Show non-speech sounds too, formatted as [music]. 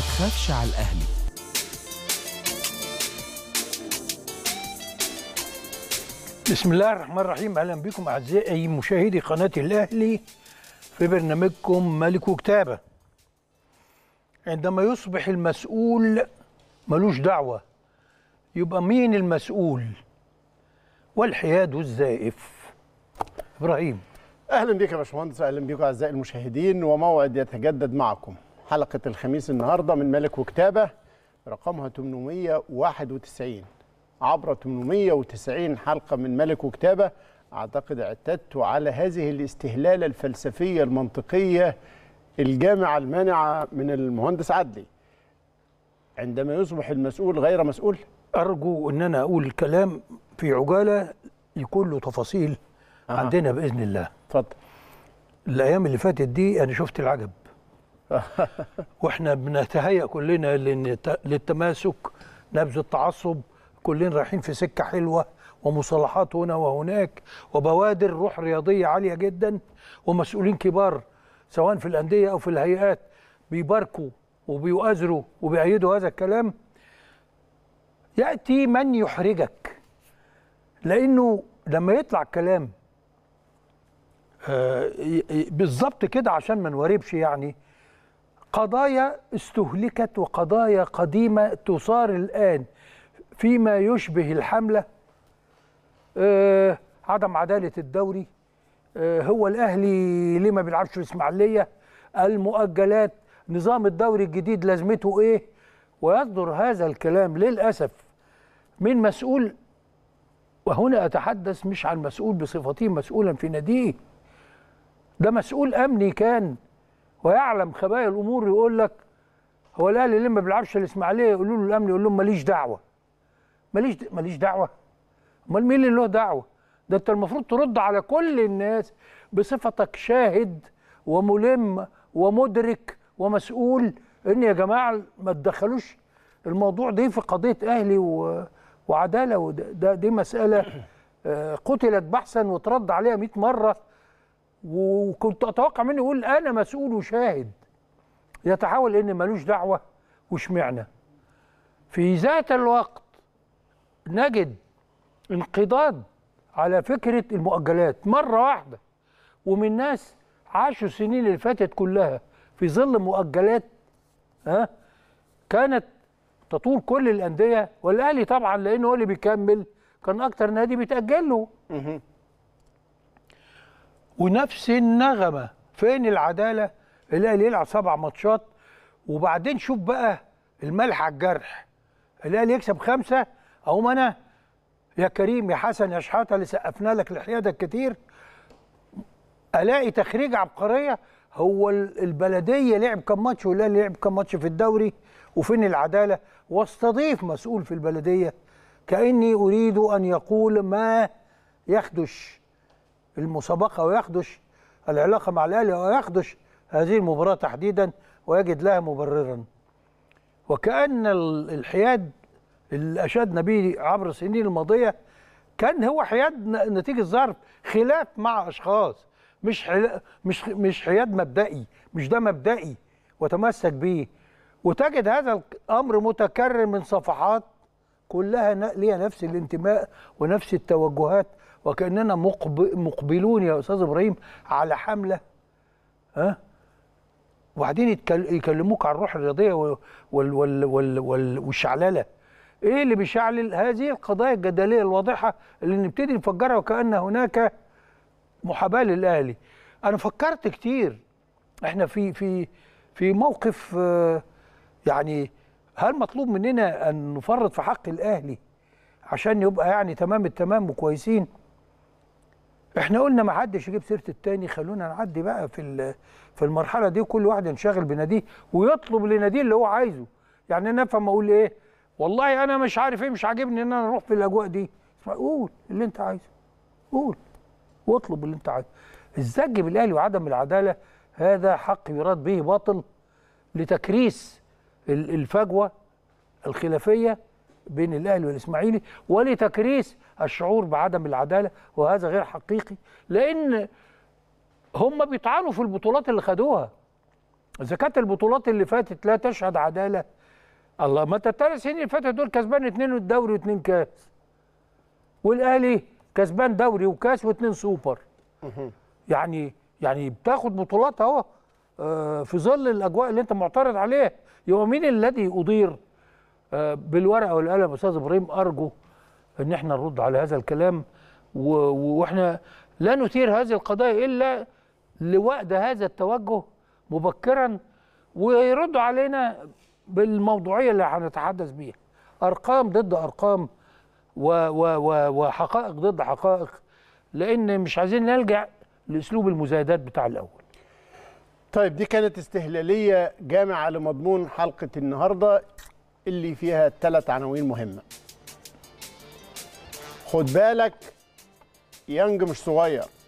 ما تخافش على الأهلي بسم الله الرحمن الرحيم أهلا بكم أعزائي مشاهدي قناة الأهلي في برنامجكم ملك وكتابة عندما يصبح المسؤول ملوش دعوة يبقى مين المسؤول والحياد الزائف إبراهيم اهلا بك يا باشمهندس اهلا بكم اعزائي المشاهدين وموعد يتجدد معكم حلقة الخميس النهاردة من ملك وكتابة رقمها 891 عبر 890 حلقة من ملك وكتابة أعتقد اعتدت على هذه الاستهلالة الفلسفية المنطقية الجامعة المانعة من المهندس عدلي عندما يصبح المسؤول غير مسؤول أرجو أن أنا أقول كلام في عجالة يكون له تفاصيل عندنا بإذن الله اتفضل الأيام اللي فاتت دي أنا شفت العجب [laughs] واحنا بنتهيأ كلنا للتماسك نبذ التعصب كلنا رايحين في سكه حلوه ومصالحات هنا وهناك وبوادر روح رياضيه عاليه جدا ومسؤولين كبار سواء في الانديه او في الهيئات بيباركوا وبيؤازروا وبيأيدوا هذا الكلام ياتي من يحرجك لانه لما يطلع الكلام آه، بالظبط كده عشان ما نواربش يعني قضايا استهلكت وقضايا قديمة تصار الآن فيما يشبه الحملة آه عدم عدالة الدوري آه هو الأهلي ليه ما بيلعبش في الإسماعيلية المؤجلات نظام الدوري الجديد لازمته إيه ويصدر هذا الكلام للأسف من مسؤول وهنا أتحدث مش عن مسؤول بصفتي مسؤولا في ناديه ده مسؤول أمني كان ويعلم خبايا الامور يقول لك هو الاهلي ليه ما بيلعبش الاسماعيليه يقولوا له الامن يقول لهم ماليش دعوه ماليش د... ماليش دعوه امال مين اللي له دعوه ده انت المفروض ترد على كل الناس بصفتك شاهد وملم ومدرك ومسؤول ان يا جماعه ما تدخلوش الموضوع ده في قضيه اهلي و... وعداله وده دي مساله آه، قتلت بحثا وترد عليها 100 مره وكنت اتوقع منه يقول انا مسؤول وشاهد يتحول ان ملوش دعوه وشمعنا في ذات الوقت نجد انقضاض على فكره المؤجلات مره واحده ومن ناس عاشوا السنين اللي فاتت كلها في ظل مؤجلات ها كانت تطول كل الانديه والاهلي طبعا لانه هو اللي بيكمل كان اكتر نادي بيتاجل له ونفس النغمه فين العداله الاهلي يلعب سبع ماتشات وبعدين شوف بقى الملح على الجرح الاهلي يكسب خمسه اقوم انا يا كريم يا حسن يا شحاته اللي سقفنا لك لحيادك كتير الاقي تخريج عبقريه هو البلديه لعب كم ماتش والاهلي لعب كم ماتش في الدوري وفين العداله واستضيف مسؤول في البلديه كاني اريد ان يقول ما يخدش المسابقة ويخدش العلاقة مع الأهلي ويخدش هذه المباراة تحديدا ويجد لها مبررا وكأن الحياد اللي أشدنا به عبر السنين الماضية كان هو حياد نتيجة ظرف خلاف مع أشخاص مش مش مش حياد مبدئي مش ده مبدئي وتمسك به وتجد هذا الامر متكرر من صفحات كلها ليها نفس الانتماء ونفس التوجهات وكاننا مقبلون يا استاذ ابراهيم على حمله ها وبعدين يكلموك على الروح الرياضيه وال وال وال وال والشعلله ايه اللي بيشعلل هذه القضايا الجدليه الواضحه اللي نبتدي نفجرها وكان هناك محاباه للاهلي انا فكرت كتير احنا في في في موقف آه، يعني هل مطلوب مننا ان نفرط في حق الاهلي عشان يبقى يعني تمام التمام وكويسين احنا قلنا ما حدش يجيب سيره التاني خلونا نعدي بقى في في المرحله دي كل واحد ينشغل بناديه ويطلب لناديه اللي هو عايزه يعني انا افهم اقول ايه والله انا مش عارف ايه مش عاجبني ان انا اروح في الاجواء دي قول اللي انت عايزه قول واطلب اللي انت عايزه الزج بالاهلي وعدم العداله هذا حق يراد به باطل لتكريس الفجوه الخلافيه بين الاهلي والاسماعيلي ولتكريس الشعور بعدم العداله وهذا غير حقيقي لان هم بيطعنوا في البطولات اللي خدوها اذا كانت البطولات اللي فاتت لا تشهد عداله الله ما انت الثلاث سنين اللي فاتت دول كسبان اثنين الدوري واثنين كاس والاهلي كسبان دوري وكاس واثنين سوبر يعني يعني بتاخد بطولات اهو آه، في ظل الاجواء اللي انت معترض عليها يبقى مين الذي اضير؟ بالورقه والقلم استاذ ابراهيم ارجو ان احنا نرد على هذا الكلام واحنا لا نثير هذه القضايا الا لوقت هذا التوجه مبكرا ويردوا علينا بالموضوعيه اللي هنتحدث بيها ارقام ضد ارقام و و و وحقائق ضد حقائق لان مش عايزين نلجا لاسلوب المزايدات بتاع الاول طيب دي كانت استهلاليه جامعه لمضمون حلقه النهارده اللي فيها ثلاث عناوين مهمه خد بالك يانج مش صغير